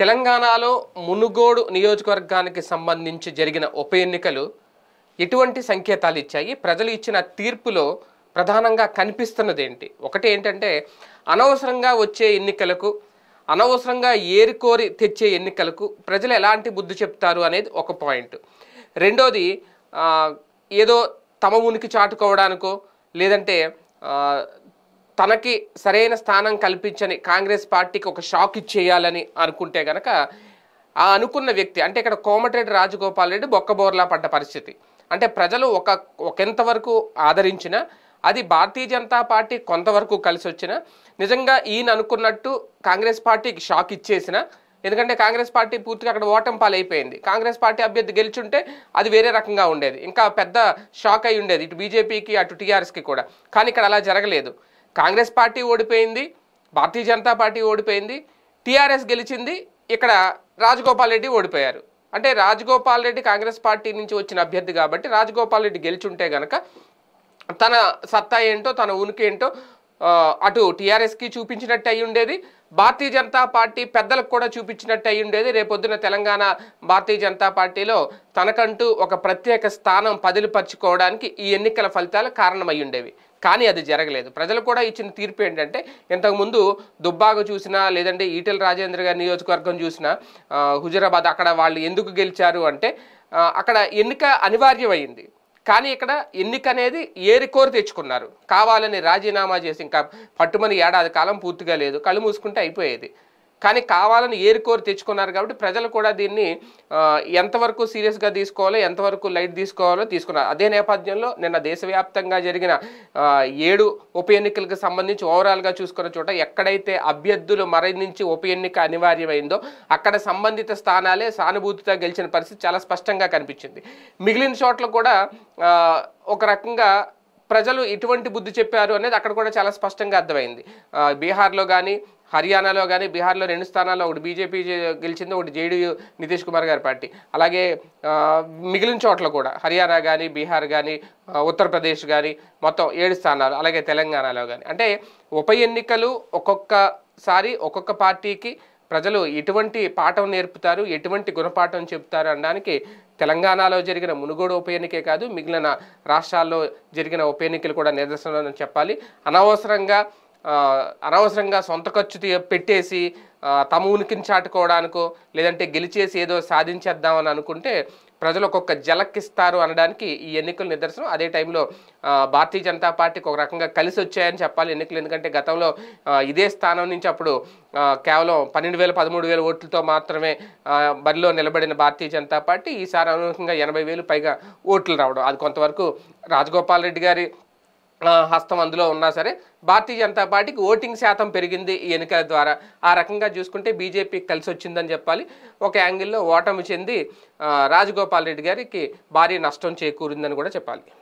తెలంగాణలో మునుగోడు నియోజకవర్గానికి సంబంధించి జరిగిన ఉప ఎన్నికలు ఎటువంటి సంకేతాలు ఇచ్చాయి ప్రజలు ఇచ్చిన తీర్పులో ప్రధానంగా కనిపిస్తున్నది ఏంటి ఒకటి ఏంటంటే అనవసరంగా వచ్చే ఎన్నికలకు అనవసరంగా ఏరుకోరి తెచ్చే ఎన్నికలకు ప్రజలు ఎలాంటి బుద్ధి చెప్తారు అనేది ఒక పాయింట్ రెండోది ఏదో తమ ఉనికి చాటుకోవడానికో లేదంటే తనకి సరైన స్థానం కల్పించని కాంగ్రెస్ పార్టీకి ఒక షాక్ ఇచ్చేయాలని అనుకుంటే గనక ఆ అనుకున్న వ్యక్తి అంటే ఇక్కడ కోమటిరెడ్డి రాజగోపాల్ రెడ్డి బొక్కబోర్లా పడ్డ పరిస్థితి అంటే ప్రజలు ఒక ఒకంతవరకు ఆదరించిన అది భారతీయ జనతా పార్టీ కొంతవరకు కలిసి వచ్చిన నిజంగా ఈయన అనుకున్నట్టు కాంగ్రెస్ పార్టీకి షాక్ ఇచ్చేసిన ఎందుకంటే కాంగ్రెస్ పార్టీ పూర్తిగా అక్కడ ఓటం పాలైపోయింది కాంగ్రెస్ పార్టీ అభ్యర్థి గెలిచుంటే అది వేరే రకంగా ఉండేది ఇంకా పెద్ద షాక్ అయి ఉండేది ఇటు బీజేపీకి అటు టీఆర్ఎస్కి కూడా కానీ ఇక్కడ అలా జరగలేదు కాంగ్రెస్ పార్టీ ఓడిపోయింది భారతీయ జనతా పార్టీ ఓడిపోయింది టీఆర్ఎస్ గెలిచింది ఇక్కడ రాజగోపాల్ రెడ్డి ఓడిపోయారు అంటే రాజగోపాల్ రెడ్డి కాంగ్రెస్ పార్టీ నుంచి వచ్చిన అభ్యర్థి కాబట్టి రాజగోపాల్ రెడ్డి గెలిచుంటే గనక తన సత్తా ఏంటో తన ఉనికి ఏంటో అటు టీఆర్ఎస్కి చూపించినట్టు అయి ఉండేది భారతీయ జనతా పార్టీ పెద్దలకు కూడా చూపించినట్టు అయి ఉండేది రేపొద్దున తెలంగాణ భారతీయ జనతా పార్టీలో తనకంటూ ఒక ప్రత్యేక స్థానం పదిలిపరచుకోవడానికి ఈ ఎన్నికల ఫలితాలు కారణమై ఉండేవి కానీ అది జరగలేదు ప్రజలు కూడా ఇచ్చిన తీర్పు ఏంటంటే ఇంతకుముందు దుబ్బాగా చూసినా లేదంటే ఈటెల రాజేంద్ర గారి నియోజకవర్గం చూసినా హుజరాబాద్ అక్కడ వాళ్ళు ఎందుకు గెలిచారు అంటే అక్కడ ఎన్నిక అనివార్యమైంది కానీ ఇక్కడ ఎన్నిక అనేది ఏరికోరు తెచ్చుకున్నారు కావాలని రాజీనామా చేసి ఇంకా పట్టుమని ఏడాది కాలం పూర్తిగా లేదు కళ్ళు మూసుకుంటే అయిపోయేది కానీ కావాలని ఏరుకోరు తెచ్చుకున్నారు కాబట్టి ప్రజలు కూడా దీన్ని ఎంతవరకు సీరియస్గా తీసుకోవాలో ఎంతవరకు లైట్ తీసుకోవాలో తీసుకున్నారు అదే నేపథ్యంలో నిన్న దేశవ్యాప్తంగా జరిగిన ఏడు ఉప ఎన్నికలకు సంబంధించి ఓవరాల్గా చూసుకున్న చోట ఎక్కడైతే అభ్యర్థులు మరణించి ఉప ఎన్నిక అనివార్యమైందో అక్కడ సంబంధిత స్థానాలే సానుభూతితో గెలిచిన పరిస్థితి చాలా స్పష్టంగా కనిపించింది మిగిలిన చోట్ల కూడా ఒక రకంగా ప్రజలు ఎటువంటి బుద్ధి చెప్పారు అనేది అక్కడ కూడా చాలా స్పష్టంగా అర్థమైంది బీహార్లో కానీ హర్యానాలో కానీ బీహార్లో రెండు స్థానాల్లో ఒకటి బీజేపీ గెలిచింది ఒకటి జేడీయూ నితీష్ కుమార్ గారి పార్టీ అలాగే మిగిలిన చోట్ల కూడా హర్యానా కానీ బీహార్ కానీ ఉత్తరప్రదేశ్ కానీ మొత్తం ఏడు స్థానాలు అలాగే తెలంగాణలో కానీ అంటే ఉప ఎన్నికలు ఒక్కొక్కసారి ఒక్కొక్క పార్టీకి ప్రజలు ఎటువంటి పాఠం నేర్పుతారు ఎటువంటి గుణపాఠం చెబుతారు అనడానికి తెలంగాణలో జరిగిన మునుగోడు ఉప ఎన్నికే కాదు మిగిలిన రాష్ట్రాల్లో జరిగిన ఉప ఎన్నికలు కూడా నిదర్శనం చెప్పాలి అనవసరంగా అనవసరంగా సొంత ఖర్చు పెట్టేసి తమ ఉనికిని చాటుకోవడానికో లేదంటే గెలిచేసి ఏదో సాధించేద్దామని అనుకుంటే ప్రజలు ఒక్కొక్క జలక్కిస్తారు అనడానికి ఈ ఎన్నికలు నిదర్శనం అదే టైంలో భారతీయ జనతా పార్టీకి ఒక రకంగా కలిసి వచ్చాయని చెప్పాలి ఎన్నికలు ఎందుకంటే గతంలో ఇదే స్థానం నుంచి అప్పుడు కేవలం పన్నెండు వేల పదమూడు వేల ఓట్లతో మాత్రమే బరిలో నిలబడిన భారతీయ జనతా పార్టీ ఈసారి అనుకూలంగా ఎనభై వేలు పైగా ఓట్లు రావడం అది కొంతవరకు రాజగోపాల్ రెడ్డి గారి హస్తం అందులో ఉన్నా సరే భారతీయ జనతా పార్టీకి ఓటింగ్ శాతం పెరిగింది ఈ ఎన్నికల ద్వారా ఆ రకంగా చూసుకుంటే బీజేపీకి కలిసి వచ్చిందని చెప్పాలి ఒక యాంగిల్లో ఓటమి చెంది రాజగోపాల్ రెడ్డి గారికి భారీ నష్టం చేకూరిందని కూడా చెప్పాలి